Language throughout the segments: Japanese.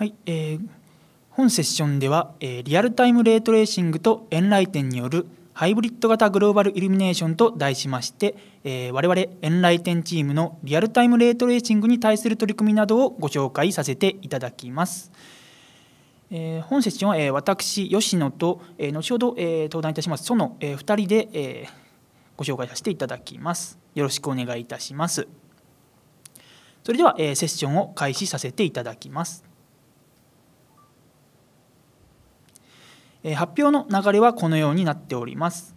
はい、えー、本セッションでは、えー、リアルタイムレートレーシングとエンライテンによるハイブリッド型グローバルイルミネーションと題しまして、えー、我々エンライテンチームのリアルタイムレートレーシングに対する取り組みなどをご紹介させていただきます。えー、本セッションは、えー、私吉野と、えー、後ほど、えー、登壇いたしますその、えー、2人で、えー、ご紹介させていただきます。よろしくお願いいたします。それでは、えー、セッションを開始させていただきます。発表の流れはこのようになっております。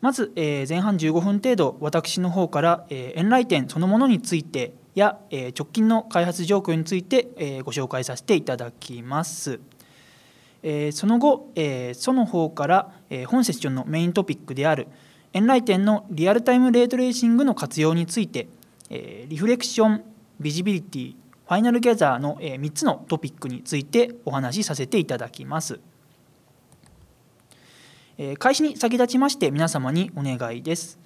まず、え前半15分程度私の方から、えエンライテンそのものについてや、え直近の開発状況について、えご紹介させていただきます。えその後、えその方から、え本セッションのメイントピックであるエンライテンのリアルタイムレートレーシングの活用について、えリフレクションビジビリティファイナルギャザーの3つのトピックについてお話しさせていただきます。開始に先立ちまして皆様にお願いです。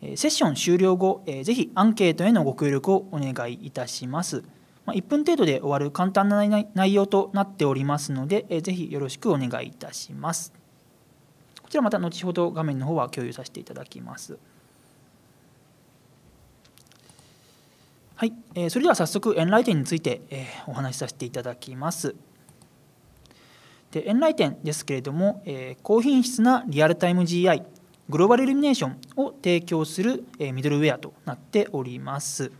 セッション終了後、ぜひアンケートへのご協力をお願いいたします。1分程度で終わる簡単な内容となっておりますので、ぜひよろしくお願いいたします。こちらまた後ほど画面の方は共有させていただきます。はい、それでは早速、エンライテンについてお話しさせていただきます。でエンライテンですけれども、えー、高品質なリアルタイム GI グローバルイルミネーションを提供する、えミドルウェアとなっております。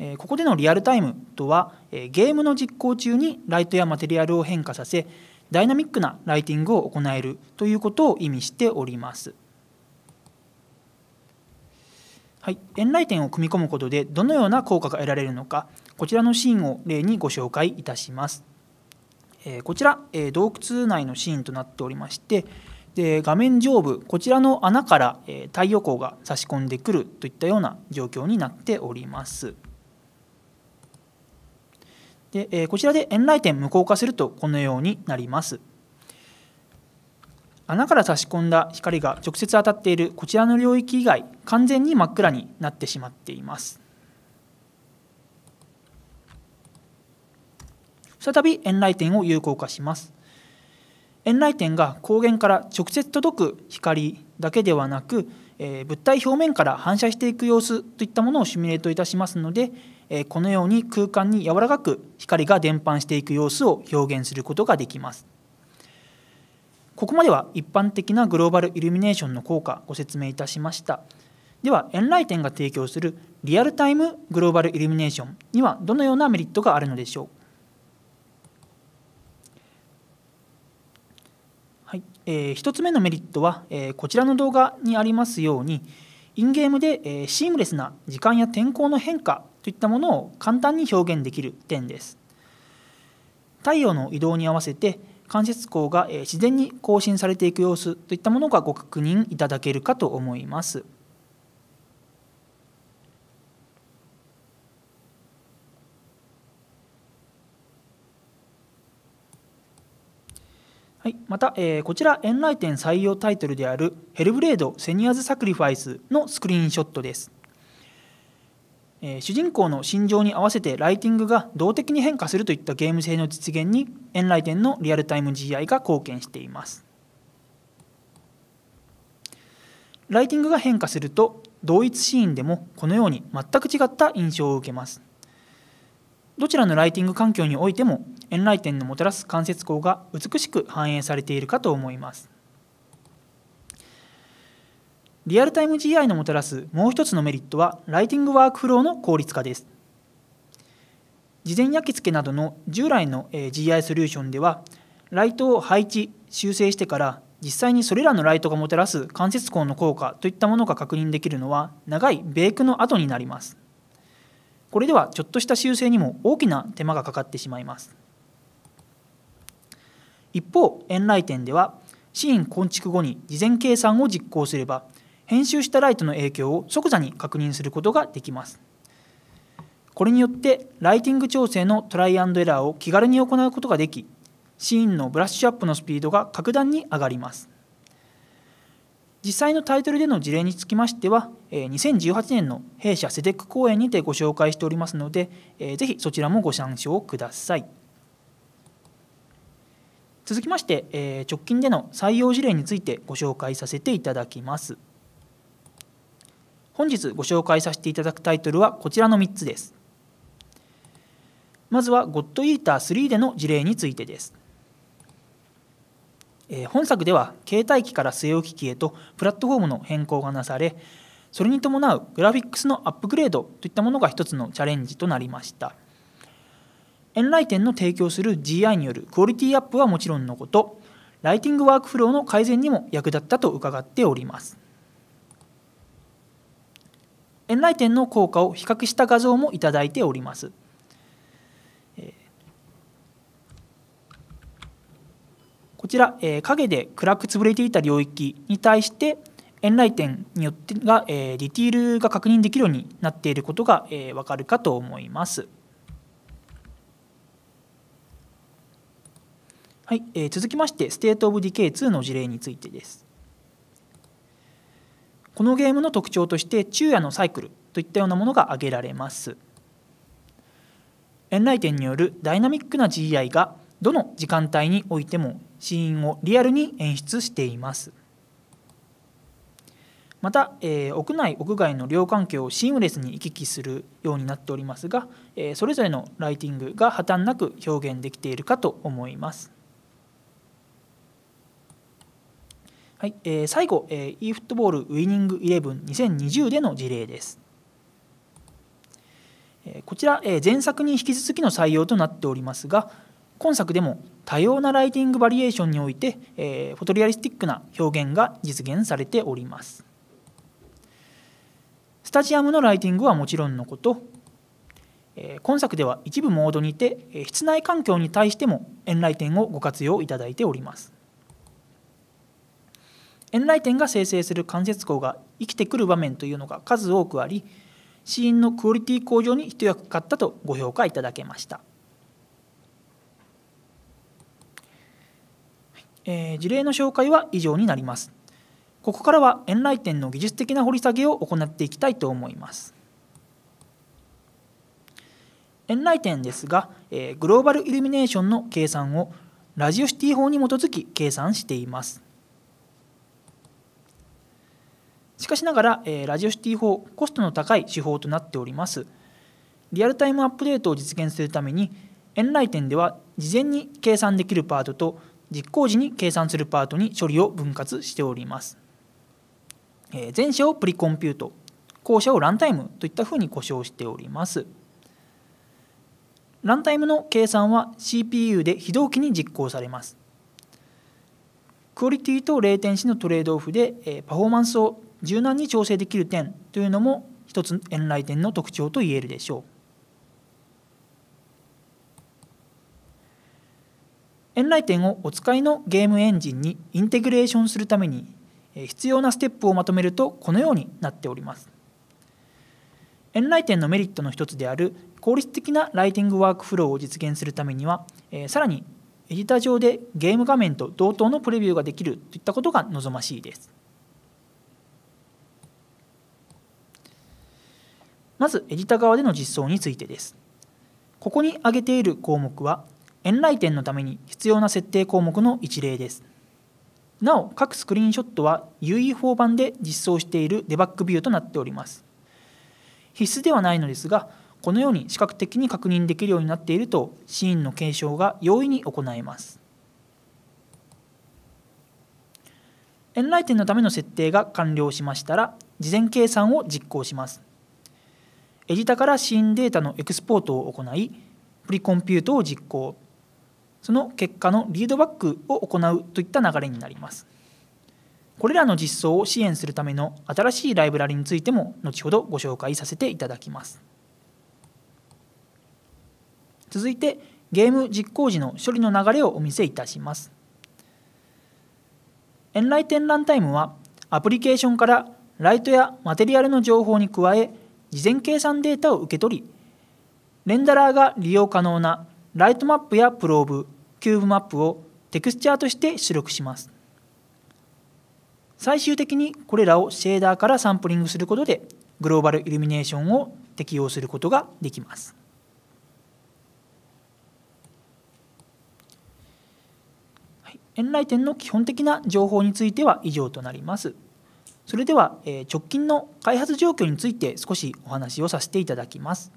えここでのリアルタイムとはえゲームの実行中にライトやマテリアルを変化させダイナミックなライティングを行えるということを意味しております。はい、エンライテンを組み込むことでどのような効果が得られるのかこちらのシーンを例にご紹介いたします。えこちら、え洞窟内のシーンとなっておりましてで画面上部こちらの穴から、え太陽光が差し込んでくるといったような状況になっております。で、えこちらで円来点無効化するとこのようになります。穴から差し込んだ光が直接当たっているこちらの領域以外完全に真っ暗になってしまっています。再び遠来点を有効化します遠来点が光源から直接届く光だけではなく、え物体表面から反射していく様子といったものをシミュレートいたしますので、えこのように空間に柔らかく光が伝播していく様子を表現することができますここまでは一般的なグローバルイルミネーションの効果ご説明いたしましたでは遠雷店が提供するリアルタイムグローバルイルミネーションにはどのようなメリットがあるのでしょうえー、1つ目のメリットは、えー、こちらの動画にありますようにインゲームで、えー、シームレスな時間や天候の変化といったものを簡単に表現できる点です太陽の移動に合わせて関節光が、えー、自然に更新されていく様子といったものがご確認いただけるかと思います。はい、また、えー、こちらエンライテン採用タイトルである「ヘルブレード・セニアズ・サクリファイス」のスクリーンショットです、えー、主人公の心情に合わせてライティングが動的に変化するといったゲーム性の実現にエンライテンのリアルタイム GI が貢献していますライティングが変化すると同一シーンでもこのように全く違った印象を受けますどちらのライティング環境においてもエンライテンのもたらす間接光が美しく反映されているかと思いますリアルタイム GI のもたらすもう一つのメリットはライティングワークフローの効率化です事前焼き付けなどの従来の GI ソリューションではライトを配置修正してから実際にそれらのライトがもたらす間接光の効果といったものが確認できるのは長いベークの後になりますこれではちょっとした修正にも大きな手間がかかってしまいます一方円来店ではシーン構築後に事前計算を実行すれば編集したライトの影響を即座に確認することができますこれによってライティング調整のトライアンドエラーを気軽に行うことができシーンのブラッシュアップのスピードが格段に上がります実際のタイトルでの事例につきましては、2018年の弊社セテック公演にてご紹介しておりますので、ぜひそちらもご参照ください。続きまして、直近での採用事例についてご紹介させていただきます。本日ご紹介させていただくタイトルはこちらの3つです。まずは、ゴッドイーター3での事例についてです。え本作では携帯機から据え置き機へとプラットフォームの変更がなされそれに伴うグラフィックスのアップグレードといったものが一つのチャレンジとなりましたエンライテンの提供する GI によるクオリティアップはもちろんのことライティングワークフローの改善にも役立ったと伺っておりますエンライテンの効果を比較した画像もいただいておりますこちら、えー、影で暗く潰れていた領域に対して遠来点によってが、えー、ディティールが確認できるようになっていることが、えー、分かるかと思います。はいえー、続きまして、ステートオブディケイ2の事例についてです。このゲームの特徴として、昼夜のサイクルといったようなものが挙げられます。遠来点によるダイナミックな GI がどの時間帯においてもシーンをリアルに演出していますまた、えー、屋内屋外の両環境をシームレスに行き来するようになっておりますが、えー、それぞれのライティングが破綻なく表現できているかと思います。はいえー、最後、えー、e フットボールウィニングイレブン2 0 2 0での事例です。こちら、前作に引き続きの採用となっておりますが、今作でも多様なライティングバリエーションにおいて、えー、フォトリアリスティックな表現が実現されておりますスタジアムのライティングはもちろんのこと、えー、今作では一部モードにて、え室内環境に対しても円来点をご活用いただいております円来点が生成する関節光が生きてくる場面というのが数多くありシーンのクオリティ向上に一役買ったとご評価いただけましたえー、事例の紹介は以上になりますここからは遠来店の技術的な掘り下げを行っていきたいと思います遠来店ですが、えー、グローバルイルミネーションの計算をラジオシティ法に基づき計算していますしかしながら、えー、ラジオシティ法コストの高い手法となっておりますリアルタイムアップデートを実現するために遠来店では事前に計算できるパートと実行時に計算するパートに処理を分割しております。え前者をプリコンピュート後者をランタイムといったふうに呼称しております。ランタイムの計算は CPU で非同期に実行されます。クオリティとレイテンシのトレードオフでパフォーマンスを柔軟に調整できる点というのも一つ遠来点の特徴と言えるでしょう。エンライテンをお使いのゲームエンジンにインテグレーションするために必要なステップをまとめるとこのようになっておりますエンライテンのメリットの一つである効率的なライティングワークフローを実現するためにはさらにエディター上でゲーム画面と同等のプレビューができるといったことが望ましいですまずエディタ側での実装についてですここに挙げている項目は円来店のために必要な設定項目の一例ですなお各スクリーンショットは UE4 版で実装しているデバッグビューとなっております必須ではないのですがこのように視覚的に確認できるようになっているとシーンの検証が容易に行えます円来店のための設定が完了しましたら事前計算を実行しますエディタからシーンデータのエクスポートを行いプリコンピュートを実行その結果のリードバックを行うといった流れになりますこれらの実装を支援するための新しいライブラリについても後ほどご紹介させていただきます続いてゲーム実行時の処理の流れをお見せいたしますエンライテンランタイムはアプリケーションからライトやマテリアルの情報に加え事前計算データを受け取りレンダラーが利用可能なライトマップやプローブ、キューブマップをテクスチャーとして出力します。最終的にこれらをシェーダーからサンプリングすることでグローバルイルミネーションを適用することができます。はい、遠来点の基本的な情報については以上となります。それでは、えー、直近の開発状況について少しお話をさせていただきます。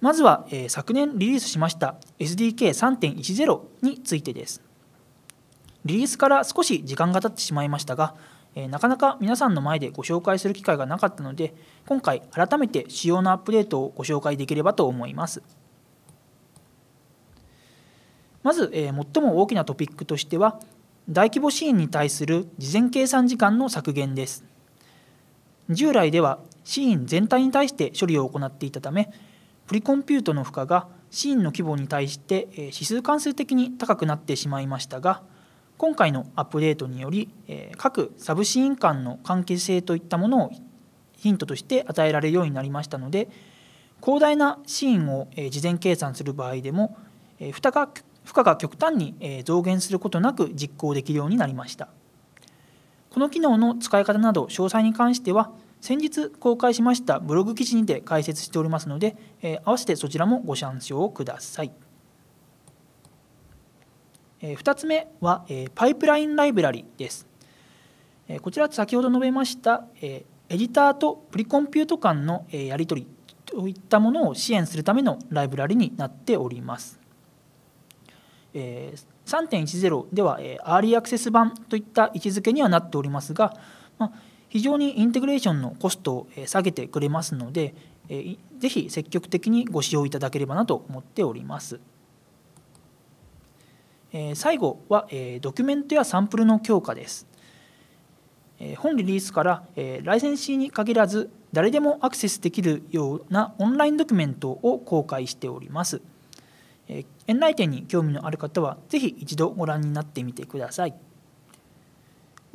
まずは、え昨年リリースしました SDK3.10 についてですリリースから少し時間が経ってしまいましたが、えなかなか皆さんの前でご紹介する機会がなかったので今回改めて仕様のアップデートをご紹介できればと思いますまず、えー、最も大きなトピックとしては大規模シーンに対する事前計算時間の削減です従来ではシーン全体に対して処理を行っていたためプリコンピュートの負荷がシーンの規模に対して指数関数的に高くなってしまいましたが今回のアップデートにより各サブシーン間の関係性といったものをヒントとして与えられるようになりましたので広大なシーンを事前計算する場合でも負荷が負荷が極端に増減することなく実行できるようになりましたこの機能の使い方など詳細に関しては先日公開しましたブログ記事にて解説しておりますので、えー、合わせてそちらもご参照ください。えー、2つ目は、えー、パイプラインライブラリです。えこちら先ほど述べました、えエディターとプリコンピュート間の、えやり取りといったものを支援するためのライブラリになっております。え3.10では、えアーリーアクセス版といった位置づけにはなっておりますが、まあ非常にインテグレーションのコストを下げてくれますのでぜひ積極的にご使用いただければなと思っております最後はドキュメントやサンプルの強化です本リリースからライセンシーに限らず誰でもアクセスできるようなオンラインドキュメントを公開しております園内店に興味のある方はぜひ一度ご覧になってみてください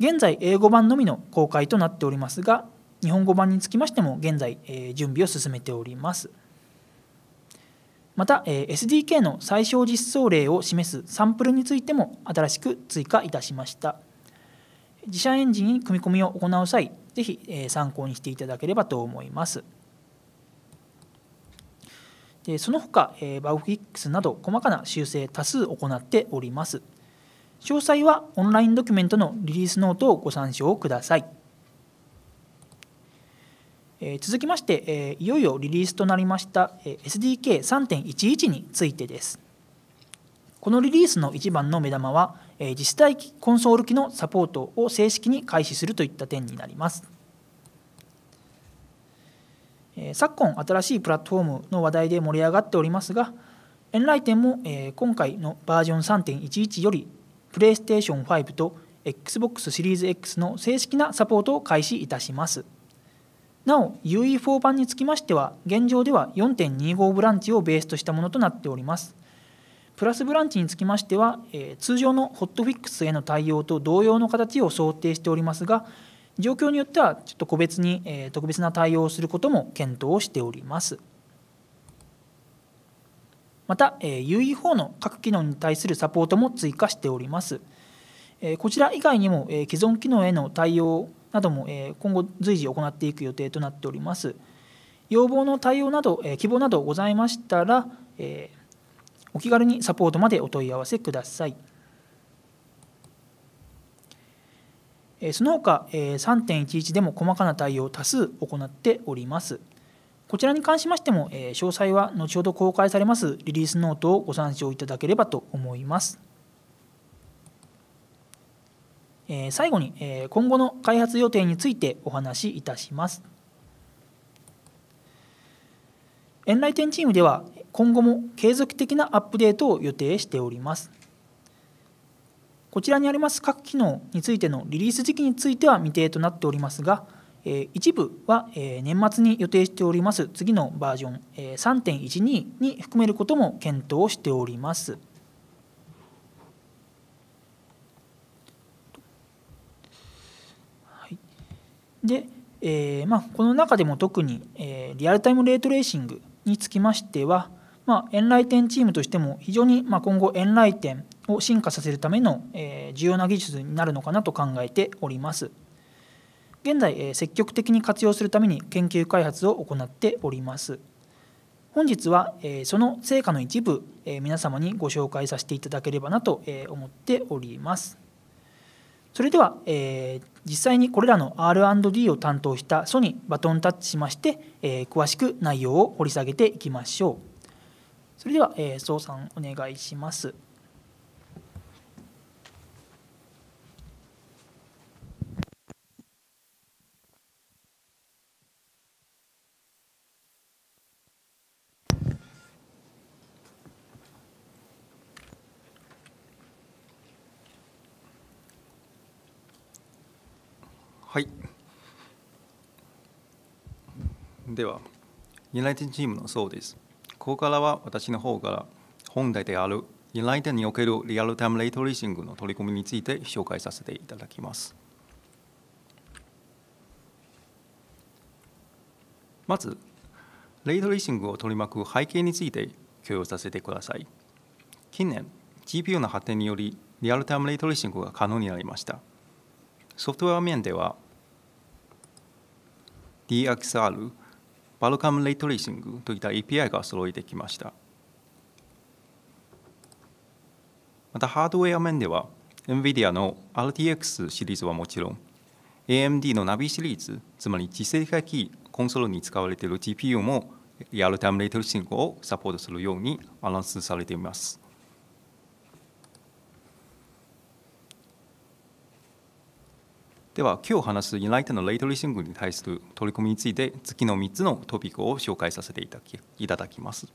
現在英語版のみの公開となっておりますが日本語版につきましても現在、え準備を進めておりますまた、え SDK の最小実装例を示すサンプルについても新しく追加いたしました自社エンジンに組み込みを行う際是非、え参考にしていただければと思いますでその他、えバグフィックスなど細かな修正多数行っております詳細はオンラインドキュメントのリリースノートをご参照ください。え続きまして、えいよいよリリースとなりました、えー、SDK3.11 についてです。このリリースの一番の目玉は、え自治体コンソール機のサポートを正式に開始するといった点になります。え昨今、新しいプラットフォームの話題で盛り上がっておりますが、エンライテンも、え今回のバージョン3.11よりプレイステーション5と Xbox シリーズ X の正式なサポートを開始いたしますなお UE4 版につきましては現状では4.25ブランチをベースとしたものとなっておりますプラスブランチにつきましては、え通常のホットフィックスへの対応と同様の形を想定しておりますが状況によってはちょっと個別に、え特別な対応をすることも検討をしております。また UE4 の各機能に対するサポートも追加しておりますこちら以外にも既存機能への対応なども今後随時行っていく予定となっております要望の対応など希望などございましたらお気軽にサポートまでお問い合わせくださいその他3.11でも細かな対応多数行っております。こちらに関しましても、え詳細は後ほど公開されますリリースノートをご参照いただければと思います。え最後に、え今後の開発予定についてお話しいたします。エンライテンチームでは今後も継続的なアップデートを予定しております。こちらにあります各機能についてのリリース時期については未定となっておりますが、え一部は、え年末に予定しております次のバージョン、え3.12に含めることも検討しております。はい、で、えー、まあ、この中でも特に、えー、リアルタイムレートレーシングにつきましては、まあ、エンライテンチームとしても非常に、まあ、今後エンライテンを進化させるための、えー、重要な技術になるのかなと考えております。現在、え積極的に活用するために研究開発を行っております。本日は、えその成果の一部、え皆様にご紹介させていただければなと、え思っております。それでは、え実際にこれらの R&D を担当したソにバトンタッチしまして、え詳しく内容を掘り下げていきましょう。それでは、え総さんお願いします。では、ユナイテッドチームのそうです。ここからは私の方から本題であるユナイテッドにおけるリアルタイムレイトレーシングの取り組みについて紹介させていただきます。まず、レイトレーシングを取り巻く背景について共有させてください。近年、GPU の発展によりリアルタイムレイトレーシングが可能になりました。ソフトウェア面では DXR バルカムレイトレーシングといった API が揃えてきました。またハードウェア面では NVIDIA の RTX シリーズはもちろん AMD のナビシリーズつまり次世代機コンソールに使われている GPU もリアルタイムレイトレーシングをサポートするようにアナウンスされています。では今日話すユナイテッドのレイトリスニングに対する取り組みについて次の3つのトピックを紹介させていただきます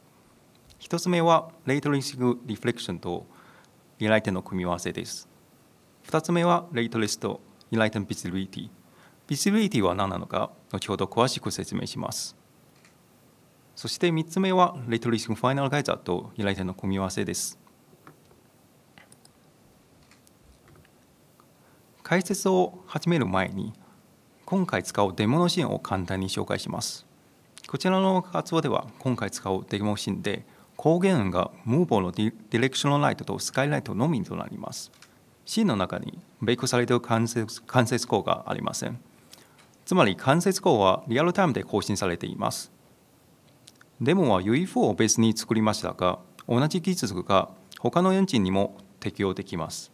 1つ目はレイトリスニングリフレクションとユナイテッドの組み合わせです2つ目はレイトリスとユナイテッドビジビリティビジビリティは何なのか後ほど詳しく説明しますそして3つ目はレイトリスニングファイナルガイザーとユナイテッドの組み合わせです解説を始める前に今回使うデモのシーンを簡単に紹介しますこちらの活動では今回使うデモシーンで光源音がムーボーのディレクションライトとスカイライトのみとなりますシーンの中にベイクされている関節関節光がありませんつまり関節光はリアルタイムで更新されていますデモは UE4 をベースに作りましたが同じ技術が他のエンジンにも適用できます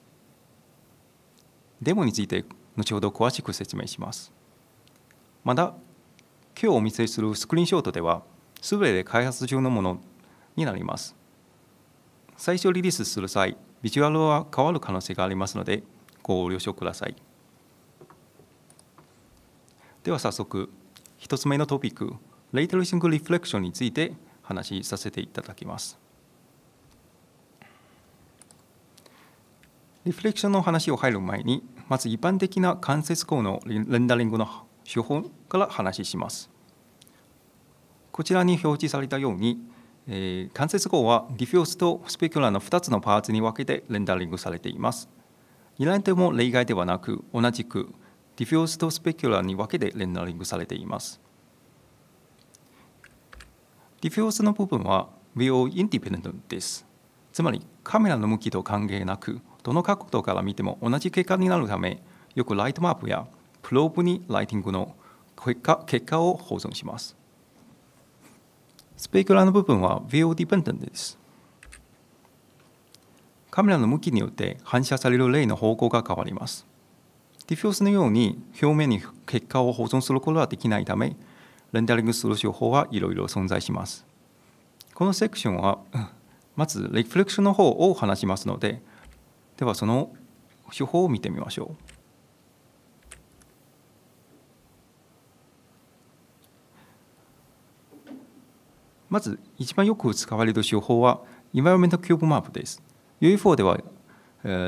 デモについて後ほど詳しく説明しますまた今日お見せするスクリーンショットではすべて開発中のものになります最初リリースする際ビジュアルは変わる可能性がありますのでご了承くださいでは早速1つ目のトピックレイトルシングリフレクションについて話しさせていただきますリフレクションの話を入る前にまず一般的な関節項のレンダリングの手法から話します。こちらに表示されたように、えー、関節項はディフュースとスペキュラーの2つのパーツに分けてレンダリングされています。いられも例外ではなく、同じくディフュースとスペキュラーに分けてレンダリングされています。ディフュースの部分は VO インディペンデントです。つまりカメラの向きと関係なくどの角度から見ても同じ結果になるためよくライトマップやプローブにライティングの結果結果を保存しますスペークラーの部分は VO p e n d e n t ですカメラの向きによって反射される例の方向が変わりますディフュースのように表面に結果を保存することはできないためレンダリングする手法はいろいろ存在しますこのセクションはまずレフレクションの方を話しますのでではその手法を見てみましょう。まず一番よく使われる手法はインバイロメントキューブマップです。UFO では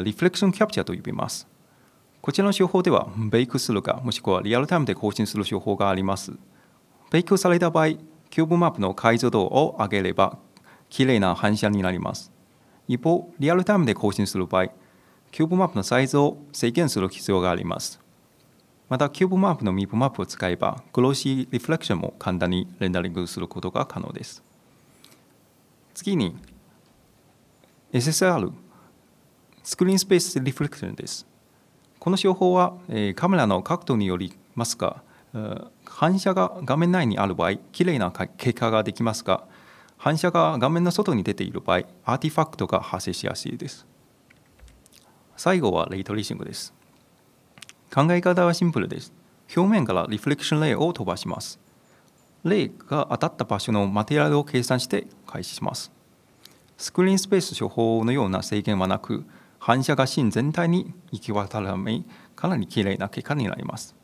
リフレクションキャプチャーと呼びます。こちらの手法ではベイクするかもしくはリアルタイムで更新する手法があります。ベイクされた場合、キューブマップの解像度を上げれば綺麗な反射になります。一方、リアルタイムで更新する場合、キューブマップのサイズを制限する必要があります。また、キューブマップのミープマップを使えば、グローシーリフレクションも簡単にレンダリングすることが可能です。次に、SSR、スクリーンスペースリフレクションです。この手法は、えカメラの角度によりますが、反射が画面内にある場合、きれいな結果ができますが、反射が画面の外に出ている場合アーティファクトが発生しやすいです最後はレイトリーシングです考え方はシンプルです表面からリフレクションレイを飛ばしますレイが当たった場所のマテリアルを計算して開始しますスクリーンスペース処方のような制限はなく反射が芯全体に行き渡るためかなり綺麗な結果になります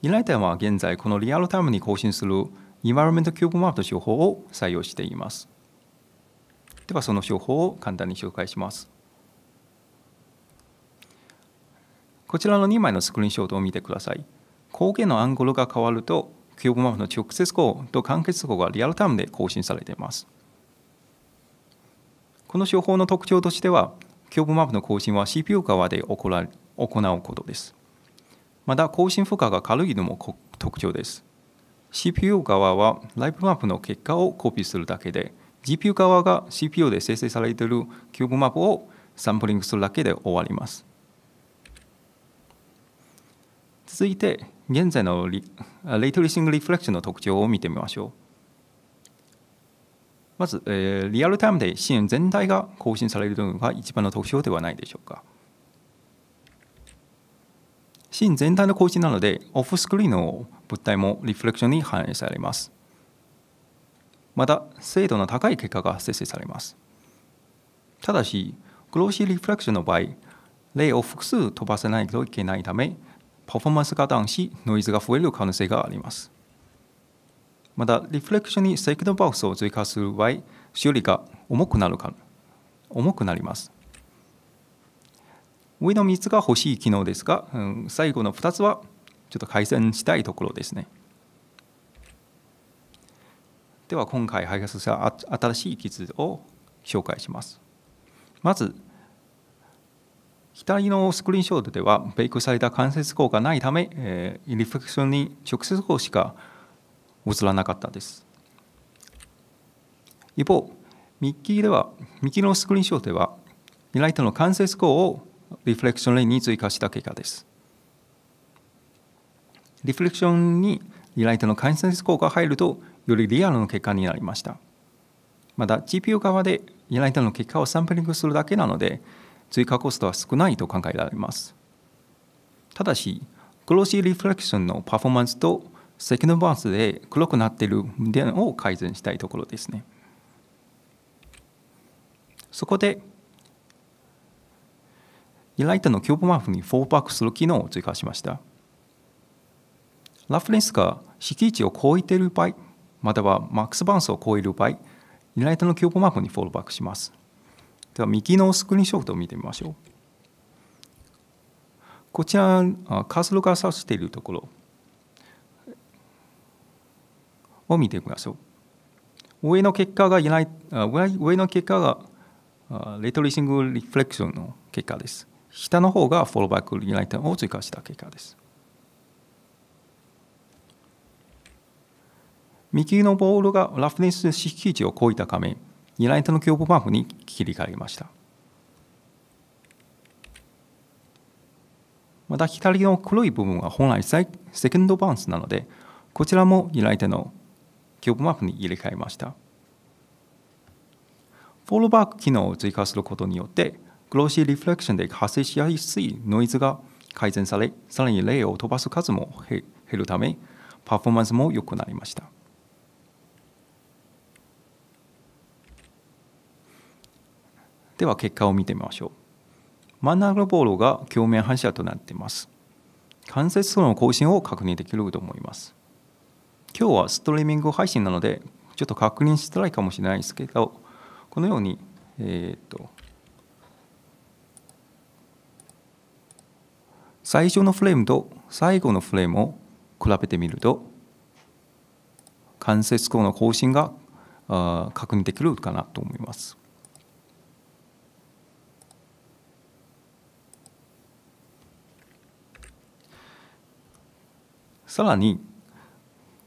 依頼ーは現在このリアルタイムに更新するインバイロメントキューブマップと手法を採用しています。ではその手法を簡単に紹介します。こちらの2枚のスクリーンショットを見てください。光源のアングルが変わると、キューブマップの直接項と間欠項がリアルタイムで更新されています。この手法の特徴としては、キューブマップの更新は CPU 側で行うことです。また、更新負荷が軽いのも特徴です。CPU 側はライブマップの結果をコピーするだけで GPU 側が CPU で生成されているキューブマップをサンプリングするだけで終わります続いて現在のレイトリシングリフレクションの特徴を見てみましょうまず、えー、リアルタイムで支援全体が更新されるのが一番の特徴ではないでしょうかシーン全体の更新なのでオフスクリーンの物体もリフレクションに反映されます。また精度の高い結果が生成されます。ただし、グローシーリフレクションの場合、例を複数飛ばせないといけないため、パフォーマンスがダウンし、ノイズが増える可能性があります。また、リフレクションにセクドバウスを追加する場合、修理が重くなるか重くなります。上の3つが欲しい機能ですが、うん、最後の2つはちょっと改善したいところですね。では今回配達した新しい技術を紹介します。まず左のスクリーンショットではベイクされた関節効がないため、えー、リフレクションに直接光しか映らなかったです。一方右ではキのスクリーンショートではミライトの関節光をリフレクションレインに追加した結果です。リフレクションにリライトの関節効果が入るとよりリアルの結果になりましたまた GPU 側でリライトの結果をサンプリングするだけなので追加コストは少ないと考えられますただしクロシーリフレクションのパフォーマンスとセキュンドバースで黒くなっている点を改善したいところですねそこでリライトのキューブマフにフォーパックする機能を追加しました。ラフレンスが敷地を超えている場合またはマックスバウンスを超える場合ユナイトの競歩マップにフォローバックしますでは右のスクリーンショットを見てみましょうこちらカーソルが指しているところを見てみましょう上の結果がいない上の結果がレトリーシングリフレクションの結果です下の方がフォローバックユナイトを追加した結果です右のボールがラフネス指揮値を超えたためライ手の強歩パンプに切り替えましたまた左の黒い部分は本来セカンドバウンスなのでこちらもライ手の強歩マフに入れ替えましたフォローバック機能を追加することによってグローシーリフレクションで発生しやすいノイズが改善されさらに例を飛ばす数も減るためパフォーマンスも良くなりましたでは結果を見てみましょう真ん中ボールが鏡面反射となっています関節数の更新を確認できると思います今日はストリーミング配信なのでちょっと確認しづらいかもしれないですけどこのようにえっ、と最初のフレームと最後のフレームを比べてみると関節後の更新が確認できるかなと思います。さらに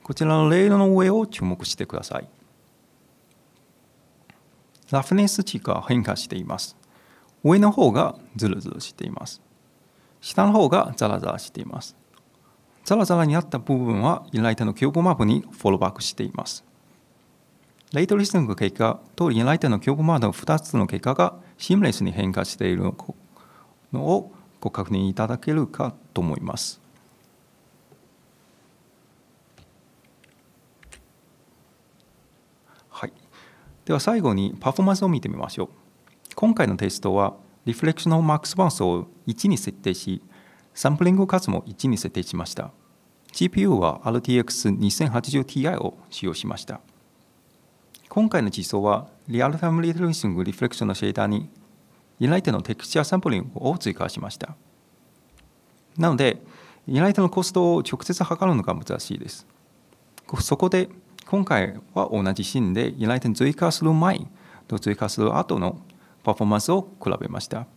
こちらのレールの上を注目してくださいラフネス値が変化しています上の方がズルズルしています下の方がザラザラしていますザラザラになった部分はイライトの強固マップにフォローバックしていますレイトリスニング結果とライトの強固マップの2つの結果がシームレスに変化しているのをご確認いただけるかと思いますでは最後にパフォーマンスを見てみましょう今回のテストはリフレクションのマックスバンスを1に設定しサンプリング数も1に設定しました GPU は RTX2080Ti を使用しました今回の実装はリアルタイムリトレーシングリフレクションのシェーダーにユナイトのテクスチャーサンプリングを追加しましたなのでユナイトのコストを直接測るのが難しいですそこで今回は同じシーンで依頼点追加する前と追加する後のパフォーマンスを比べました。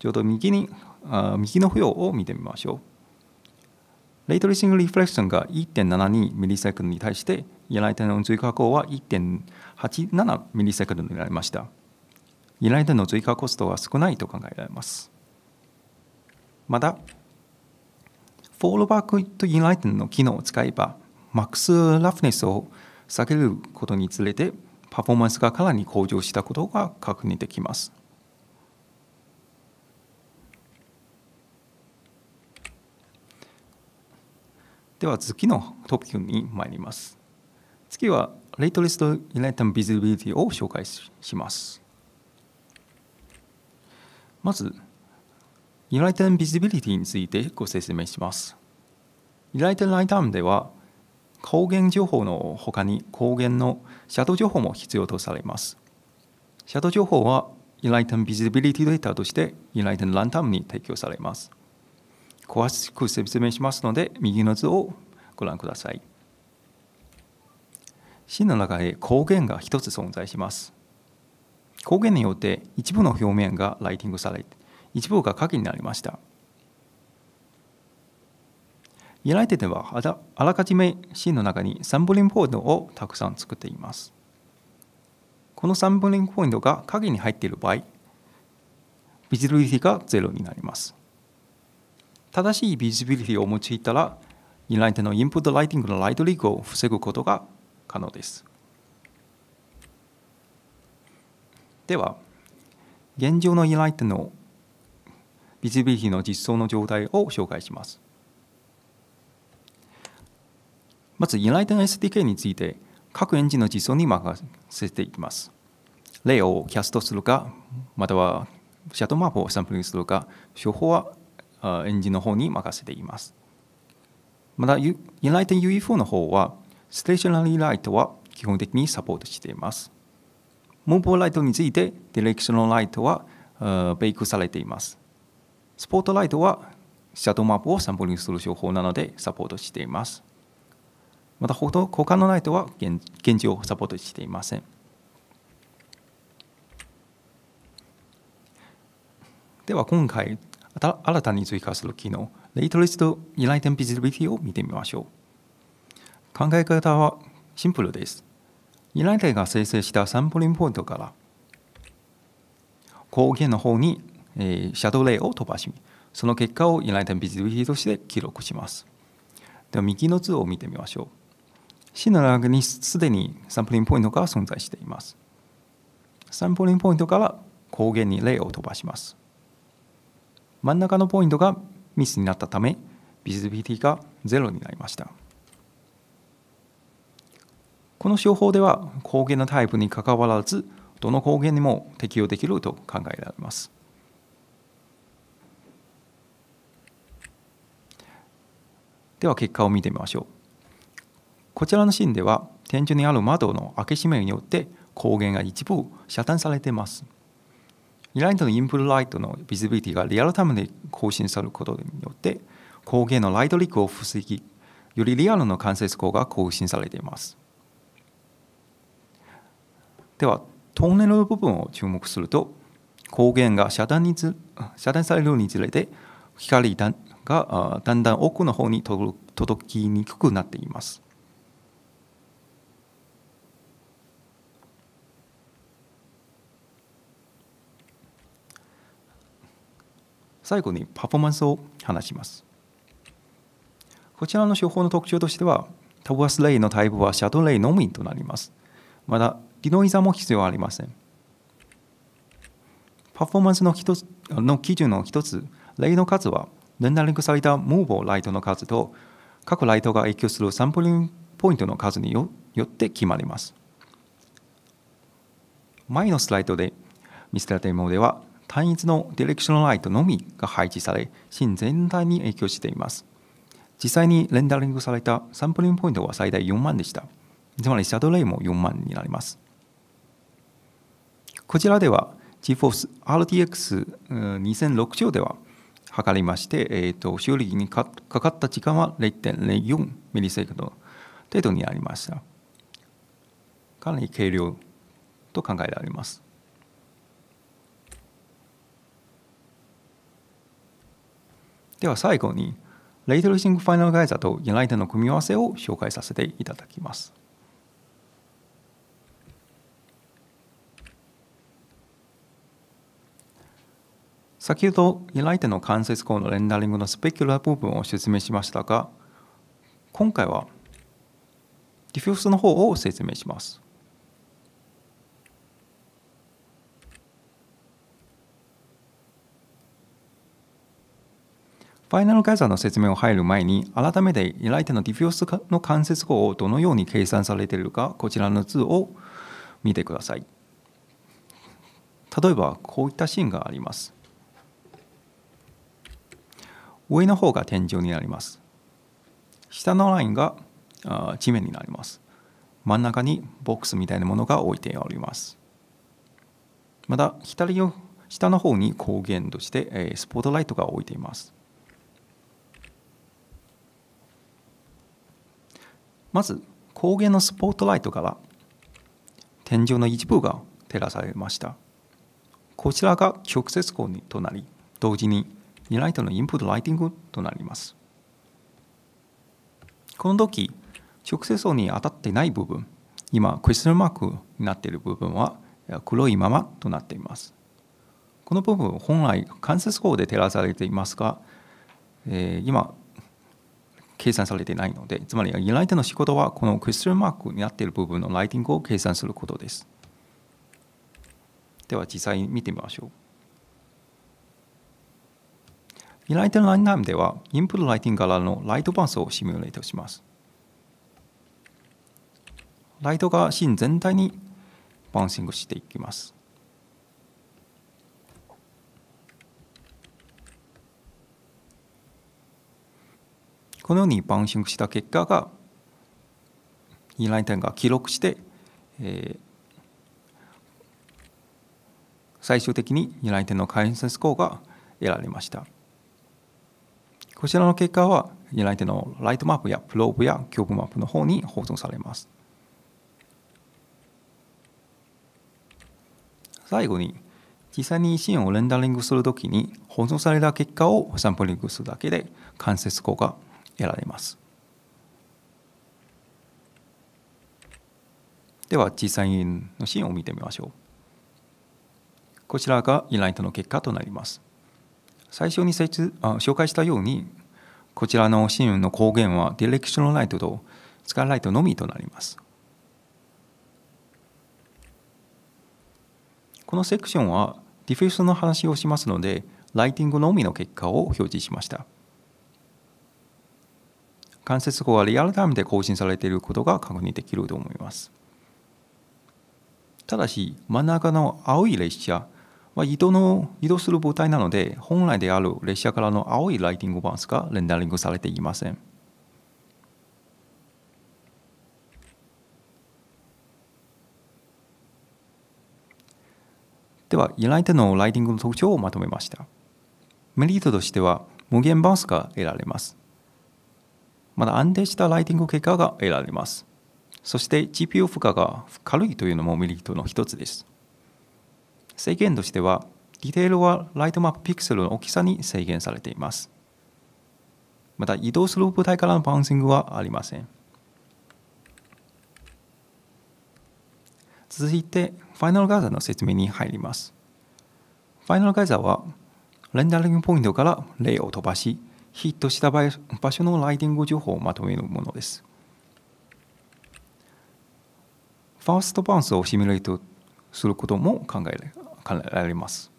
ちょうど右にあ右の付与を見てみましょう。レイトリシングリフレクションが1.72ミリセクに対して依頼点の追加項は1.87ミリセクになりました。依頼点の追加コストは少ないと考えられます。また、フォールバックと依頼ンの機能を使えば、マックス・ラフネスを下げることにつれてパフォーマンスがかなり向上したことが確認できます。では次のトピックに参ります。次は、レイトリスト・イライタン・ビジビリティを紹介します。まず、イライトン・ビジビリティについてご説明します。イライトン・ライタームでは、光源情報の他に光源のシャドウ情報も必要とされます。シャドウ情報は Enlighten Visibility Data として Enlighten r u n t i m e に提供されます。詳しく説明しますので、右の図をご覧ください。芯の中で光源が1つ存在します。光源によって一部の表面がライティングされ、一部が影になりました。ユナイテッドはあらかじめシーンの中にサンプリングポイントをたくさん作っています。このサンプリングポイントが影に入っている場合、ビジビリティがゼロになります。正しいビジビリティを用いたら、イテライのインプットライティングのライトリークを防ぐことが可能です。では、現状のイテライのビジビリティの実装の状態を紹介します。まず EnlightenSDK について各エンジンの実装に任せていきます。例をキャストするか、またはシャドウマップをサンプリングするか、処方はエンジンの方に任せています。また、Enlighten UE4 の方は、ステーショナリーライトは基本的にサポートしています。モーブライトについて、ディレクショナルライトはベイクされています。スポットライトはシャドーマップをサンプリングする処方なのでサポートしています。また他のライトは現状をサポートしていません。では今回新たに追加する機能、レイトリスト依頼店ビジビリティを見てみましょう。考え方はシンプルです。依テンが生成したサンプリングポイントから、光源の方に、えシャドウレイを飛ばし、その結果を依頼店ビジビリティとして記録します。では右の図を見てみましょう。死のグにすでにサンプリングポイントが存在しています。サンプリングポイントから光原に例を飛ばします。真ん中のポイントがミスになったため、ビジビリティがゼロになりました。この手法では光原のタイプにかかわらず、どの光原にも適用できると考えられます。では結果を見てみましょう。こちらのシーンでは天井にある窓の開け閉めによって光源が一部遮断されています。イライトのインプルライトのビジビリティがリアルタイムで更新されることによって光源のライトリックを防ぎよりリアルの間接光が更新されています。ではトンネルの部分を注目すると光源が遮断につ遮断されるにつれて光がだんだん奥の方に届きにくくなっています。最後にパフォーマンスを話します。こちらの手法の特徴としては、タブアスレイのタイプはシャドウレイのみとなります。まだ、リノイザも必要ありません。パフォーマンスの一つの基準の一つ、レイの数は、レンダリングされたムーボーライトの数と、各ライトが影響するサンプリングポイントの数によって決まります。前のスライドで見せたイモでは、単一のディレクションライトのみが配置され、シーン全体に影響しています。実際にレンダリングされたサンプリングポイントは最大4万でした。つまりシャドウレイも4万になります。こちらでは GForce RTX2060 では測りまして、えーと、修理にかかった時間は0.04ミリセクンド程度になりました。かなり軽量と考えられます。では最後にレイトレーシングファイナルガイザーとユナイテの組み合わせを紹介させていただきます。先ほどユナイテの関節項のレンダリングのスペキュラー部分を説明しましたが今回はディフュースの方を説明します。ファイナルガイザーの説明を入る前に、改めて依頼手のディフュースの関節号をどのように計算されているか、こちらの図を見てください。例えば、こういったシーンがあります。上の方が天井になります。下のラインが地面になります。真ん中にボックスみたいなものが置いております。また、左を下の方に光源としてスポットライトが置いています。まず光源のスポットライトから天井の一部が照らされましたこちらが直接光となり同時にリライトのインプットライティングとなりますこの時直接光に当たってない部分今クリスタルマークになっている部分は黒いままとなっていますこの部分本来間接光で照らされていますが、えー、今計算されてないのでつまり依頼手の仕事はこのクエスチョンマークになっている部分のライティングを計算することですでは実際に見てみましょう依頼手のラインナムではインプットライティングからのライトバンスをシミュレートしますライトが芯全体にバウンシングしていきますこのようにバウンシングした結果がイラインタが記録して、えー、最終的にイラインタの改善スコアが得られましたこちらの結果はイラインタのライトマップやプローブやキュブマップの方に保存されます最後に実際にシーンをレンダリングするときに保存された結果をサンプリングするだけで関節効果やられます。では実際のシーンを見てみましょう。こちらがインライトの結果となります。最初に説あ紹介したようにこちらのシーンの光源はディレクションライトとスカイライトのみとなります。このセクションはディフュースの話をしますのでライティングのみの結果を表示しました。関節法がリアルタイムで更新されていることが確認できると思います。ただし、真ん中の青い列車は移動の移動する母体なので、本来である列車からの青いライティングバンスがレンダリングされていません。では、依頼手のライティングの特徴をまとめました。メリットとしては、無限バンスが得られます。まだ安定したライティング結果が得られます。そして GPU 負荷が軽いというのもメリットの一つです。制限としては、ディテールはライトマップピクセルの大きさに制限されています。また移動する物隊からのバウンシングはありません。続いて、ファイナルガイザーの説明に入ります。ファイナルガイザーは、レンダリングポイントから例を飛ばし、ヒットした場所のライディング情報をまとめるものです。ファーストバウンスをシミュレートすることも考えられます。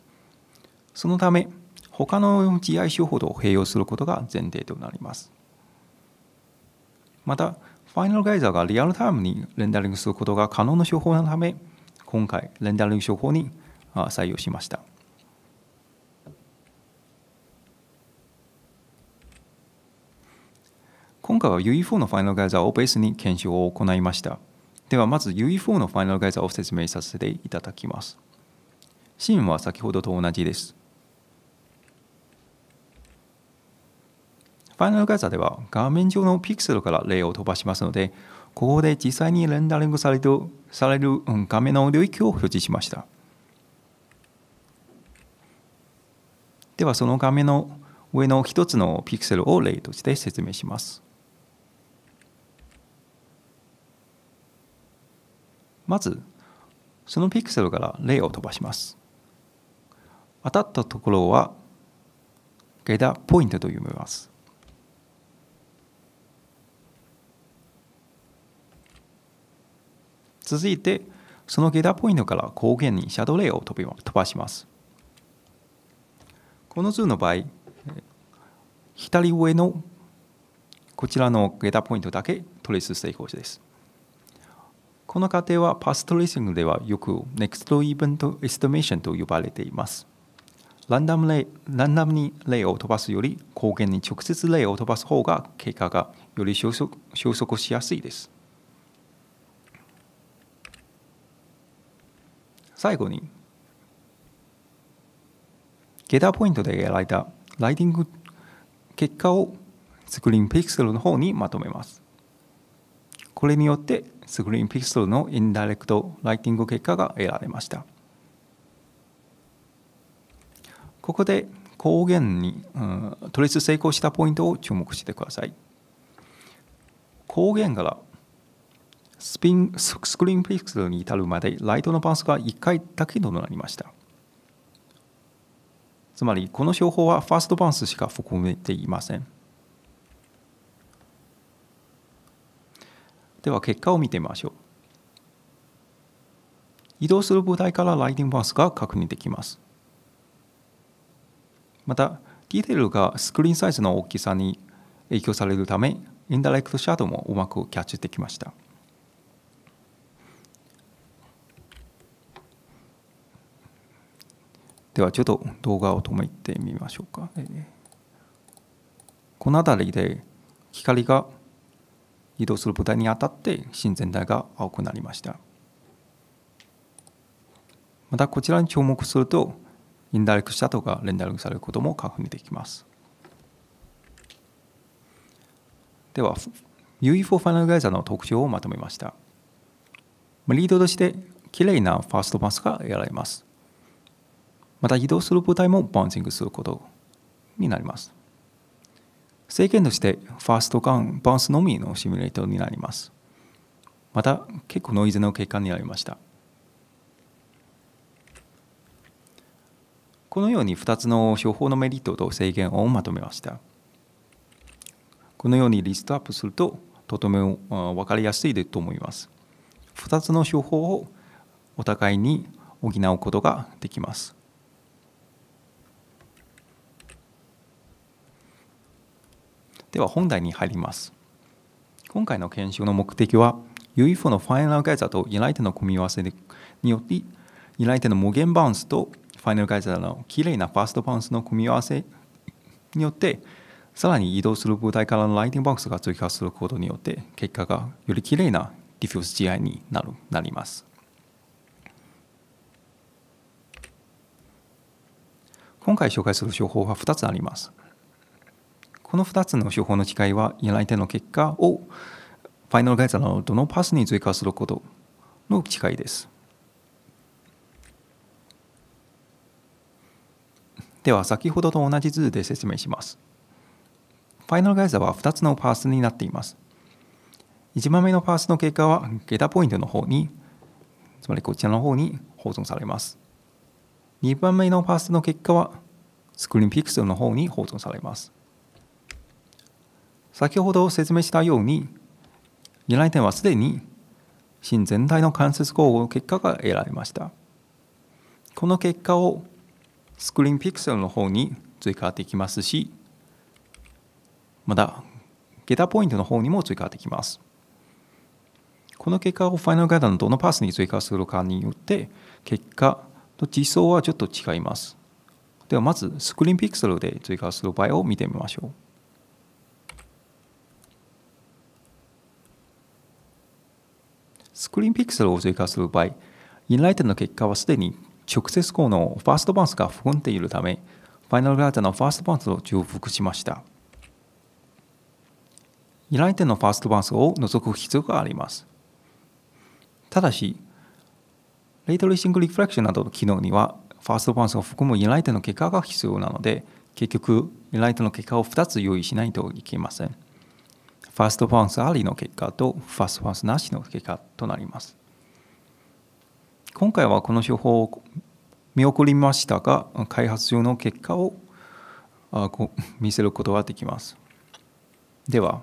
そのため、他の GI 手法と併用することが前提となります。また、ファイナルガイザーがリアルタイムにレンダリングすることが可能な手法のため、今回、レンダリング手法に採用しました。回は UE4 のファイナルガイザーをベースに検証を行いました。ではまず UE4 のファイナルガイザーを説明させていただきます。シーンは先ほどと同じです。ファイナルガイザーでは画面上のピクセルから例を飛ばしますので、ここで実際にレンダリングされるされる画面の領域を表示しました。ではその画面の上の1つのピクセルを例として説明します。まずそのピクセルから例を飛ばします当たったところはゲダポイントと読みます続いてそのゲダポイントから光源にシャドウレイを飛ばしますこの図の場合左上のこちらのゲダポイントだけトレースしていこうですこの過程はパストレーシングではよく Next EVENT ESTIMATION と呼ばれています。ランダムレランダムに例を飛ばすより光源に直接例を飛ばす方が結果がより収束収束しやすいです。最後に、ゲータポイントで得られたライティング結果をスクリーンピクセルの方にまとめます。これによってスクリーンピクセルのインダイレクトライティング結果が得られました。ここで光源に、うん、トレース成功したポイントを注目してください。光源からスピンスクリーンピクセルに至るまでライトのパンスが1回だけとなりました。つまりこの商法はファーストバウンスしか含めていません。では結果を見てみましょう。移動する部隊からライディングバウスが確認できます。また、ディテールがスクリーンサイズの大きさに影響されるため、インダレクトシャドウもうまくキャッチできました。ではちょっと動画を止めてみましょうか。この辺りで光が移動する部隊にあたって新全体が青くなりましたまたこちらに注目するとインダイレクシしたとかレンダリングされることも確認できますでは UE4 ファイナルガイザーの特徴をまとめましたリードとしてきれいなファーストパスが得られますまた移動する部隊もバウンシングすることになります制限としてファーストガン、バウンスのみのシミュレートになります。また、結構ノイズの結果になりました。このように2つの処方のメリットと制限をまとめました。このようにリストアップすると、とても分かりやすいと思います。2つの処方をお互いに補うことができます。では本題に入ります今回の研修の目的は UFO のファイナルガイザーとユナイテの組み合わせによってユナイテの無限バウンスとファイナルガイザーのきれいなファーストバウンスの組み合わせによってさらに移動する部隊からのライティングバウンスが追加することによって結果がよりきれいなディフュース試合になるなります今回紹介する手法は2つありますこの2つの手法の違いは依い手の結果をファイナルガイザーのどのパスに追加することの違いです。では先ほどと同じ図で説明します。ファイナルガイザーは2つのパースになっています。1番目のパースの結果はゲタポイントの方に、つまりこちらの方に保存されます。2番目のパースの結果はスクリーンピクセルの方に保存されます。先ほど説明したように二来点はすでに心全体の関節合合の結果が得られましたこの結果をスクリーンピクセルの方に追加できますしまたゲタポイントの方にも追加できますこの結果をファイナルガイドのどのパスに追加するかによって結果と実装はちょっと違いますではまずスクリーンピクセルで追加する場合を見てみましょうスクリーンピクセルを追加する場合、インライテンの結果はすでに直接項のファーストバンスが含んでいるため、ファイナルライタのファーストバンスを重複しました。インライテンのファーストバンスを除く必要があります。ただし、レイトレーシングリフレクションなどの機能には、ファーストバンスを含むインライテンの結果が必要なので、結局、インライテンの結果を2つ用意しないといけません。ファストファンスありの結果とファストファンスなしの結果となります。今回はこの手法を見送りましたが開発中の結果を見せることができます。では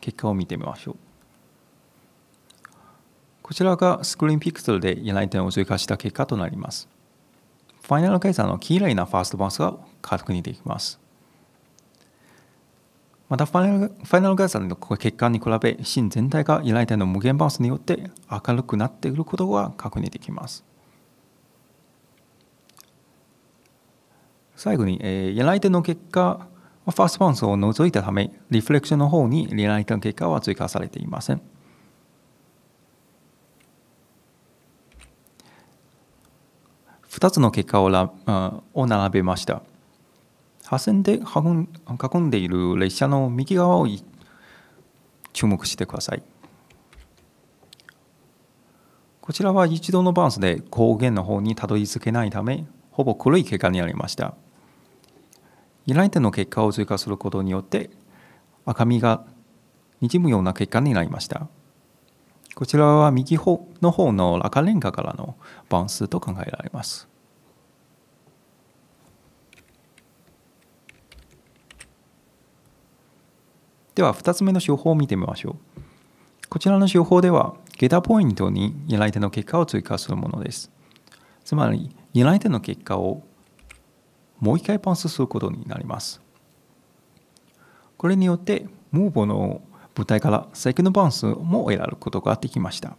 結果を見てみましょう。こちらがスクリーンピクセルでい点を追加した結果となります。ファイナル計算の綺麗なファーストバンスが確認できます。またファイナル、ファイナルガザーの結果に比べ、芯全体が由来体の無限バウンスによって明るくなっていることが確認できます。最後に、えー、由来体の結果、ファーストバウンスを除いたため、リフレクションの方に由来体の結果は追加されていません。2つの結果をを並べました。挟んで囲んでいる列車の右側を注目してください。こちらは一度のバーンスで高原の方にたどり着けないため、ほぼ黒い結果になりました。依頼点の結果を追加することによって、赤みがにじむような結果になりました。こちらは右方の方の赤レンガからのバウンスと考えられます。では2つ目の手法を見てみましょうこちらの手法ではゲタポイントに依頼手の結果を追加するものですつまり依頼手の結果をもう一回パンスすることになりますこれによってムーボの物体からセクのパンスも得られることができました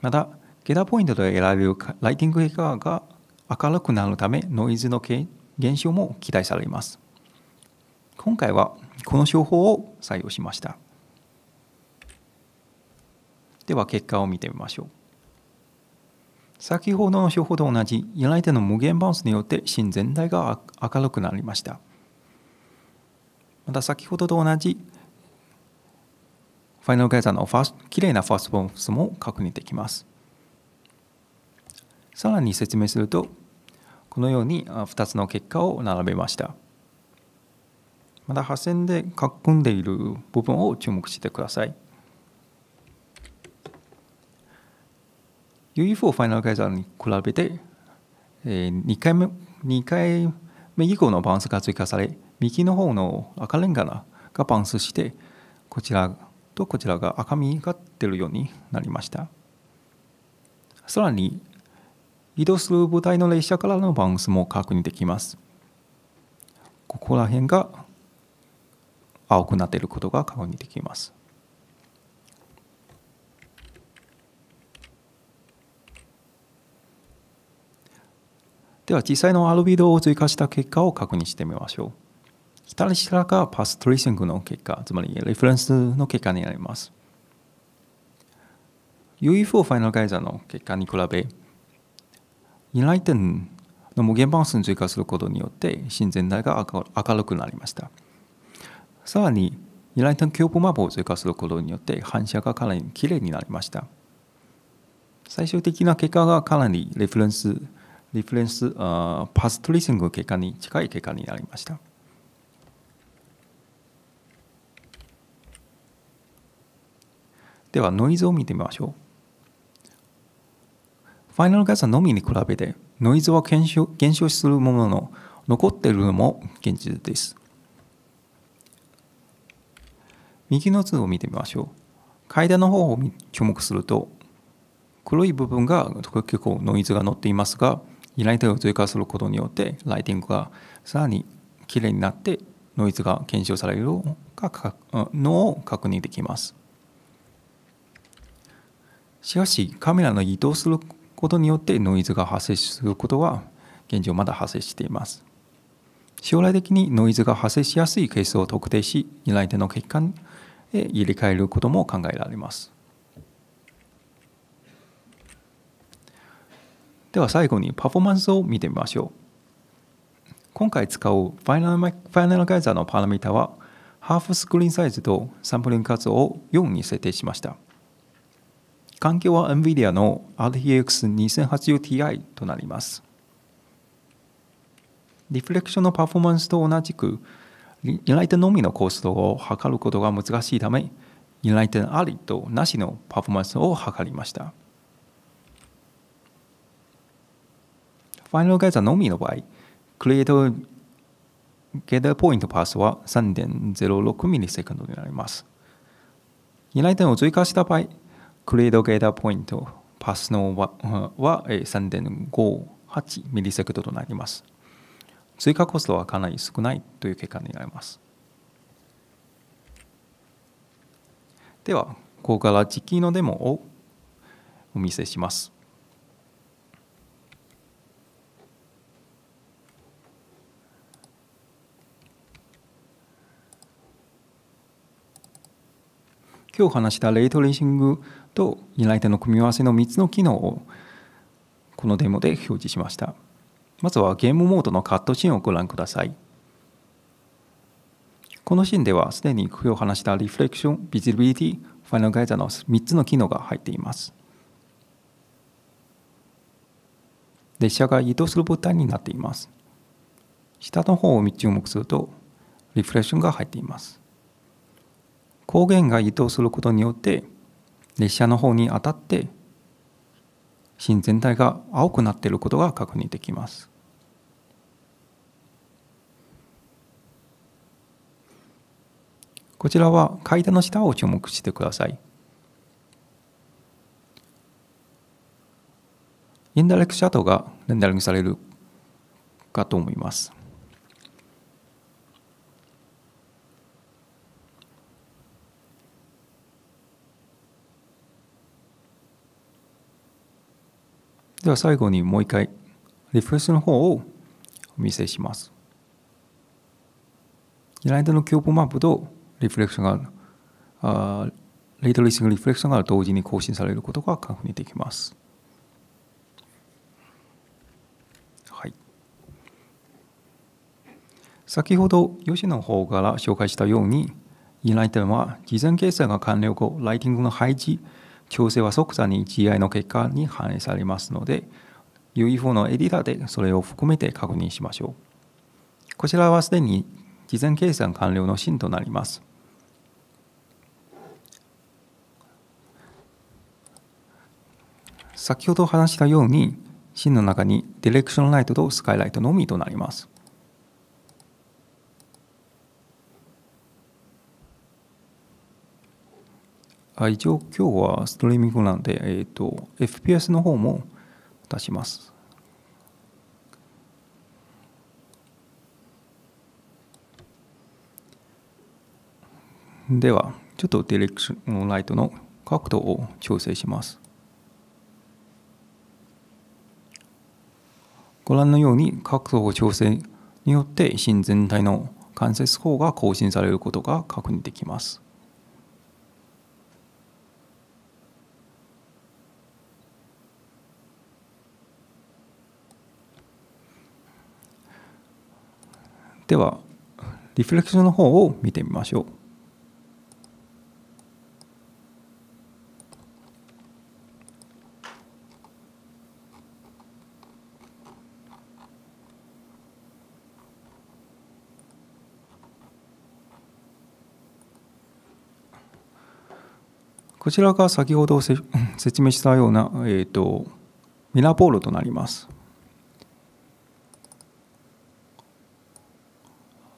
またゲタポイントで得られるライティング結果が明るくなるためノイズの減少も期待されます今回はこの商法を採用しましたでは結果を見てみましょう先ほどの商法と同じやられ手の無限バウンスによって芯全体が明るくなりましたまた先ほどと同じファイナルガイザーのファース綺麗なファーストボンスも確認できますさらに説明するとこのように2つの結果を並べましたまた破線で囲んでいる部分を注目してください。UEFO ファイナルガイザーに比べて、え2回目2回目以降のバウンスが追加され右の方の赤レンガがバウンスしてこちらとこちらが赤みが出るようになりましたさらに移動する部隊の列車からのバウンスも確認できますここら辺が青くなっていることが確認できます。では実際のアルビドを追加した結果を確認してみましょう。左下がパストレーシングの結果、つまりレフレンスの結果になります。u e 4ファイナルガイザーの結果に比べ、インライテンの無限バウンスに追加することによって、新全体が明るくなりました。さらにイランのキューマップを追加することによって反射がかなりきれいになりました最終的な結果がかなりレフレンスリフレンスあパストリシング結果に近い結果になりましたではノイズを見てみましょうファイナルガザのみに比べてノイズは減少減少するものの残っているのも現実です右の図を見てみましょう階段の方を注目すると黒い部分が結構ノイズが乗っていますがライトを追加することによってライティングがさらにきれいになってノイズが検証されるのを確認できますしかしカメラの移動することによってノイズが発生することは現状まだ発生しています将来的にノイズが発生しやすいケースを特定し依頼手の欠陥入れ替えることも考えられます。では最後にパフォーマンスを見てみましょう。今回使うファイナルファイナルガイザーのパラメータはハーフスクリーンサイズとサンプリング数を4に設定しました。環境は NVIDIA の RTX2080Ti となります。リフレクションのパフォーマンスと同じくユ手のみのコストを測ることが難しいため、ユナイテありとなしのパフォーマンスを測りました。ファイナルゲイザーのみの場合、クリエイトゲダーポイントパスは3.06ミリセカンドになります。ユナイテを追加した場合、クリエイトゲダーポイントパスのは3.58ミリセカンドとなります。追加コストはかなり少ないという結果になります。では、ここから実機のデモをお見せします。今日話したレイトレーシングと依頼手の組み合わせの3つの機能をこのデモで表示しました。まずはゲームモードのカットシーンをご覧ください。このシーンではすでに今日話したリフレクション、ビジビリティ、ファイナルガイザーの3つの機能が入っています。列車が移動する物体になっています。下の方を注目するとリフレクションが入っています。光源が移動することによって列車の方に当たって芯全体が青くなっていることが確認できます。こちらは階段の下を注目してください。インダレクシャドウがレンダリングされるかと思います。では最後にもう一回リフレッシュの方をお見せします。スライドのキューブマップとリフレクションがあレイトレーシングリフレクションが同時に更新されることが確認できます。はい、先ほど吉の方から紹介したようにユライテンは事前計算が完了後ライティングの配置調整は即座に GI の結果に反映されますので UE4 のエディターでそれを含めて確認しましょう。こちらはすでに事前計算完了のシーンとなります。先ほど話したように芯の中にディレクションライトとスカイライトのみとなります。あ一応今日はストリーミングなんで、えーと、FPS の方も出します。ではちょっとディレクションライトの角度を調整します。ご覧のように角度を調整によって維全体の関節法が更新されることが確認できます。ではリフレクションの方を見てみましょう。こちらが先ほど説明したような、えーと、ミナポールとなります。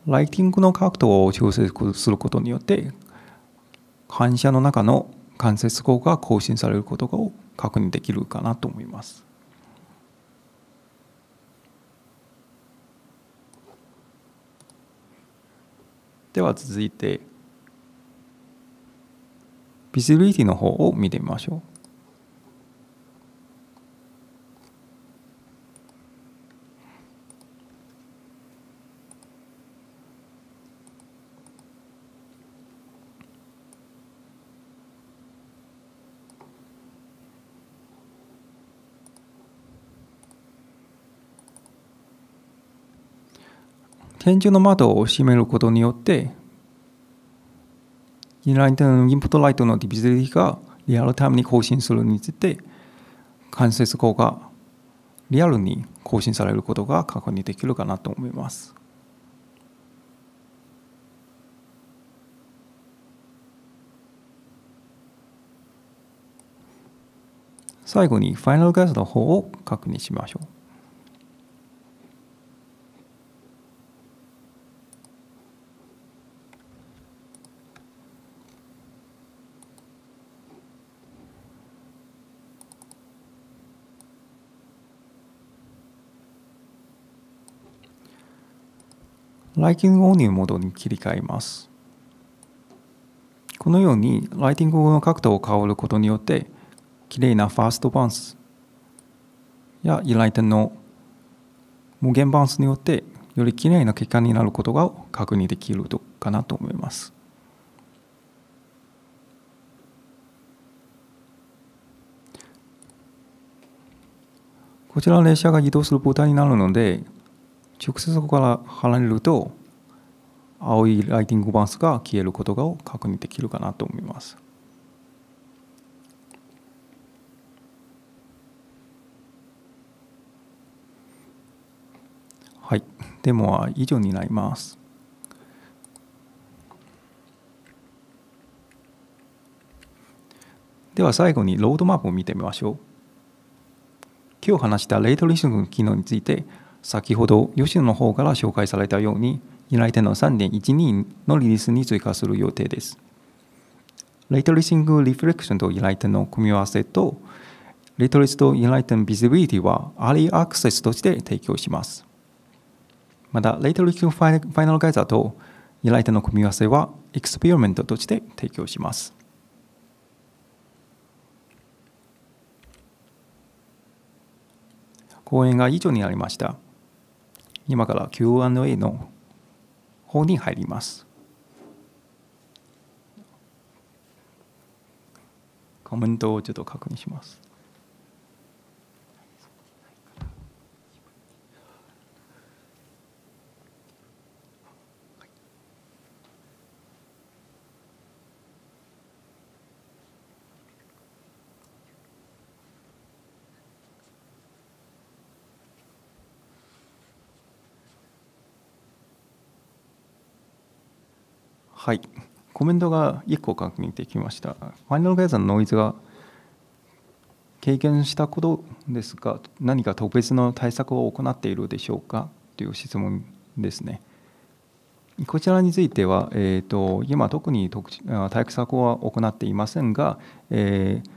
ライティングの角度を調整することによって反射の中の関節光が更新されることを確認できるかなと思います。では続いてビジビリティの方を見てみましょう。天井の窓を閉めることによってインライトのインプットライトのディビジビリティがリアルタイムに更新するについて関節語がリアルに更新されることが確認できるかなと思います。最後にファイナルガイの方を確認しましょう。ライティングモードに切り替えます。このように、ライティングの角度を変わることによって、綺麗なファーストバウンスや依頼点の無限バウンスによって、より綺麗な結果になることが確認できるかなと思います。こちらの列車が移動するボタンになるので、直接そこから離れると青いライティングバンスが消えることが確認できるかなと思います。はい、デモは以上になります。では最後にロードマップを見てみましょう。今日話したレイトリスニングの機能について先ほど吉野の方から紹介されたように来年の3.12のリリースに追加する予定です。レイトリシングリフレクションと来年の組み合わせとレイトリスト・インライテンビジビリティはアーリーアクセスとして提供します。また、レイトリシング・ファイナルガイザーとインライテンの組み合わせはエクスペリメントとして提供します。講演が以上になりました。今から Q&A の方に入ります。コメントをちょっと確認します。はいコメントが1個確認できましたファイナルガイザーのノイズが経験したことですが何か特別な対策を行っているでしょうかという質問ですねこちらについては、えーと、今特に対策は行っていませんが、えー、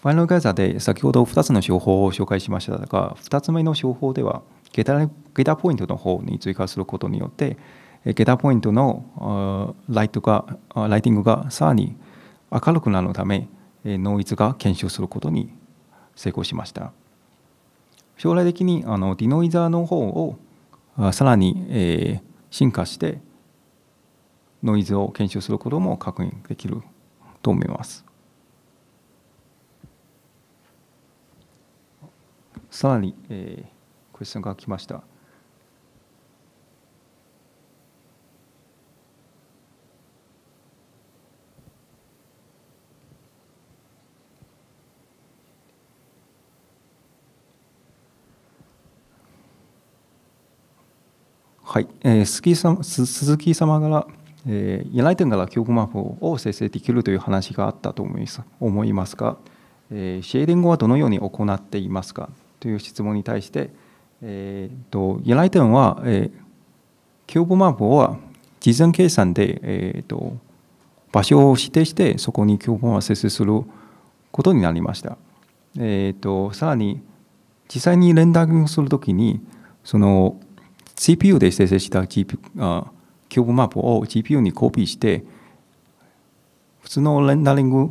ファイナルガイザーで先ほど2つの手法を紹介しましたが2つ目の手法ではゲタゲタポイントの方に追加することによって、ゲタポイントのライトがライティングがさらに明るくなるためノイズが検証することに成功しました将来的にあのディノイザーの方をさらに、え進化してノイズを検証することも確認できると思いますさらに、えー、クエスチョンが来ましたはい、えー、鈴木様から、えー、ユナイテンから教育マップを生成できるという話があったと思います思いますが、えー、シェーディングはどのように行っていますかという質問に対して、えーと、とユイテンは、えー、キューブマップは事前計算で、えーと、場所を指定してそこにキューブマップを生成することになりました。えーとさらに実際にレンダリングするときにその CPU で生成した、G、あキューブマップを GPU にコピーして普通のレンダリング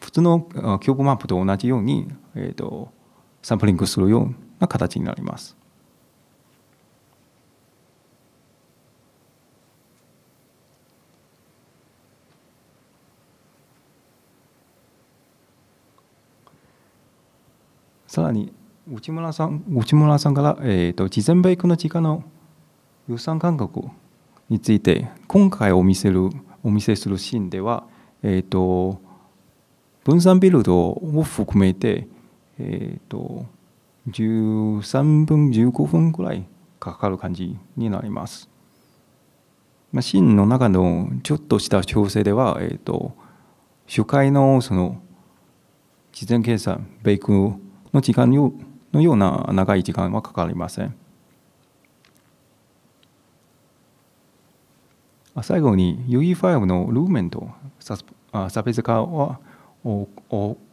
普通のキューブマップと同じように、えーとサンプリングするような形になります。さらに内村さん内村さんから、えーと、事前バイクの時間の予算感覚について今回お見せるお見せするシーンでは、えーと、分散ビルドを含めて、えーと、13分15分ぐらいかかる感じになります。まあ、シーンの中のちょっとした調整では、えー、と初回のその事前計算、ベイクの時間をのような長い時間はかかりません。最後に UE5 のルーメンと差別化は行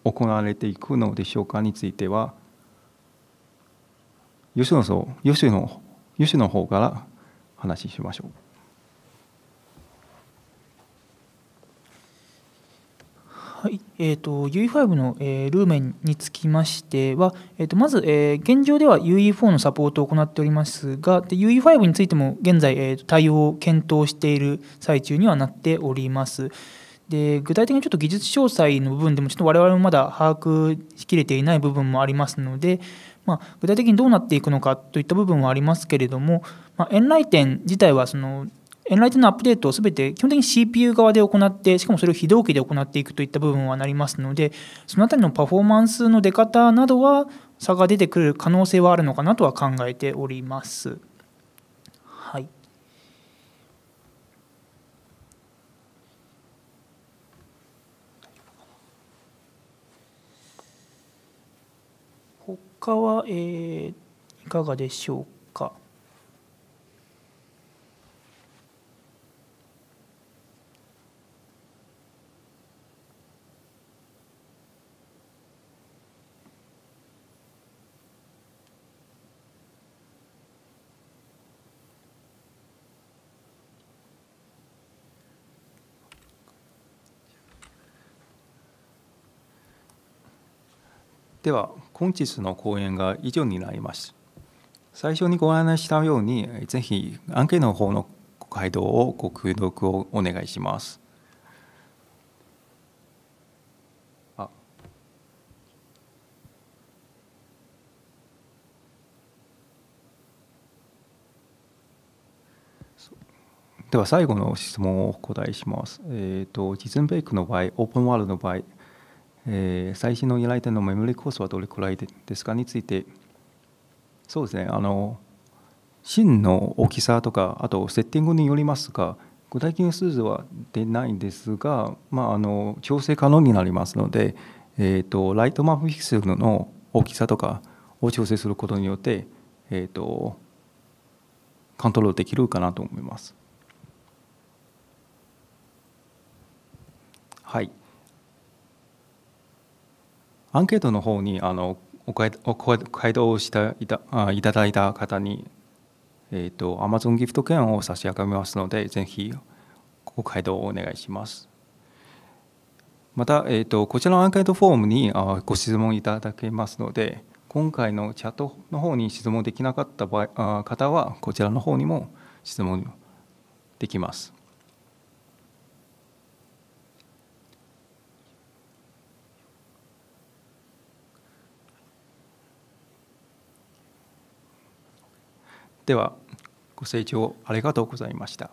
われていくのでしょうかについては吉野吉野吉野方から話しましょう。はい、えーと、UE5 の、えー、ルーメンにつきましては、えーと、まず、えー、現状では UE4 のサポートを行っておりますが、UE5 についても現在、えーと、対応を検討している最中にはなっております。で具体的にちょっと技術詳細の部分でもちょっと我々もまだ把握しきれていない部分もありますので、まあ、具体的にどうなっていくのかといった部分はありますけれども、まあ、エンライテン自体はそのエンライトのアップデートをすべて基本的に CPU 側で行ってしかもそれを非同期で行っていくといった部分はなりますのでその辺りのパフォーマンスの出方などは差が出てくる可能性はあるのかなとは考えております。はい、他は、えー、いかがでしょうでは今日の講演が以上になります最初にご案内したようにぜひアンケートの方の回答をご協力をお願いしますでは最後の質問をお答えします。えっ、ー、と、ジズンベイクの場合、オープンワールドの場合、えー、最新の依頼店のメモリコースはどれくらいですかについてそうですねあの芯の大きさとかあとセッティングによりますが具体的な数字は出ないんですが、まあ、あの調整可能になりますので、えーと、ライトマップフィクセルの大きさとかを調整することによって、えーとコントロールできるかなと思います。はいアンケートの方にあのお回答をしていたいただいた方に、えーと、Amazon ギフト券を差し上げますので、ぜひご回答をお願いします。また、えーと、とこちらのアンケートフォームにあご質問いただけますので、今回のチャットの方に質問できなかった場合あ方は、こちらの方にも質問できます。ではご清聴ありがとうございました。